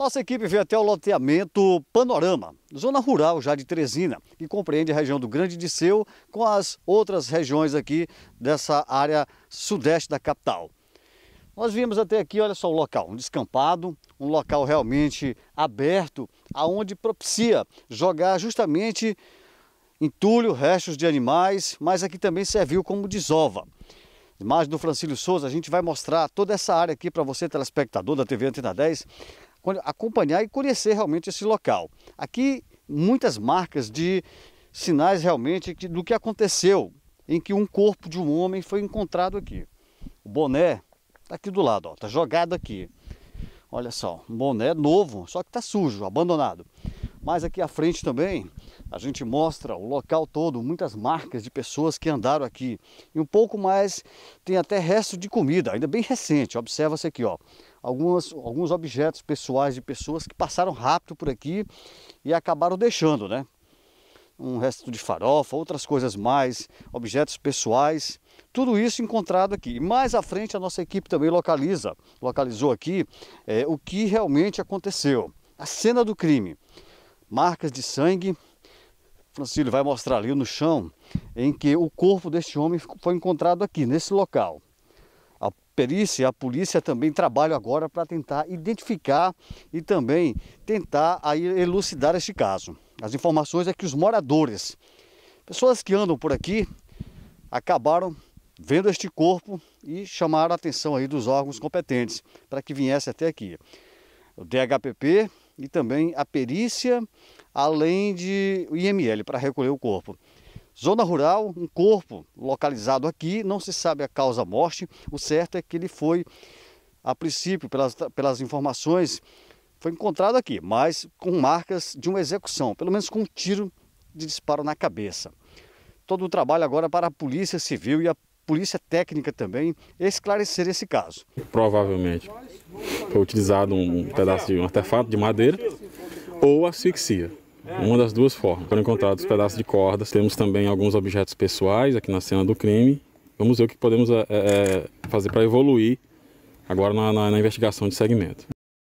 Nossa equipe veio até o loteamento Panorama, zona rural já de Teresina, que compreende a região do Grande Disseu com as outras regiões aqui dessa área sudeste da capital. Nós viemos até aqui, olha só o local, um descampado, um local realmente aberto, aonde propicia jogar justamente entulho, restos de animais, mas aqui também serviu como desova. Imagem do Francílio Souza, a gente vai mostrar toda essa área aqui para você, telespectador da TV Antena 10, acompanhar e conhecer realmente esse local. Aqui muitas marcas de sinais realmente do que aconteceu, em que um corpo de um homem foi encontrado aqui. O boné está aqui do lado, está jogado aqui. Olha só, um boné novo, só que está sujo, abandonado. Mas aqui à frente também a gente mostra o local todo, muitas marcas de pessoas que andaram aqui. E um pouco mais tem até resto de comida, ainda bem recente. Observa-se aqui, ó. Algumas, alguns objetos pessoais de pessoas que passaram rápido por aqui e acabaram deixando, né? Um resto de farofa, outras coisas mais, objetos pessoais, tudo isso encontrado aqui. Mais à frente a nossa equipe também localiza, localizou aqui é, o que realmente aconteceu, a cena do crime marcas de sangue. Francílio vai mostrar ali no chão, em que o corpo deste homem foi encontrado aqui, nesse local. A perícia, a polícia também trabalha agora para tentar identificar e também tentar aí elucidar este caso. As informações é que os moradores, pessoas que andam por aqui, acabaram vendo este corpo e chamaram a atenção aí dos órgãos competentes para que viesse até aqui. O DHPP, e também a perícia, além de IML para recolher o corpo. Zona rural, um corpo localizado aqui, não se sabe a causa morte. O certo é que ele foi, a princípio, pelas, pelas informações, foi encontrado aqui, mas com marcas de uma execução, pelo menos com um tiro de disparo na cabeça. Todo o trabalho agora para a Polícia Civil e a Polícia Técnica também esclarecer esse caso. Provavelmente foi utilizado um pedaço de um artefato de madeira, ou asfixia. Uma das duas formas. Foram encontrados pedaços de cordas. Temos também alguns objetos pessoais aqui na cena do crime. Vamos ver o que podemos é, fazer para evoluir agora na, na, na investigação de segmento.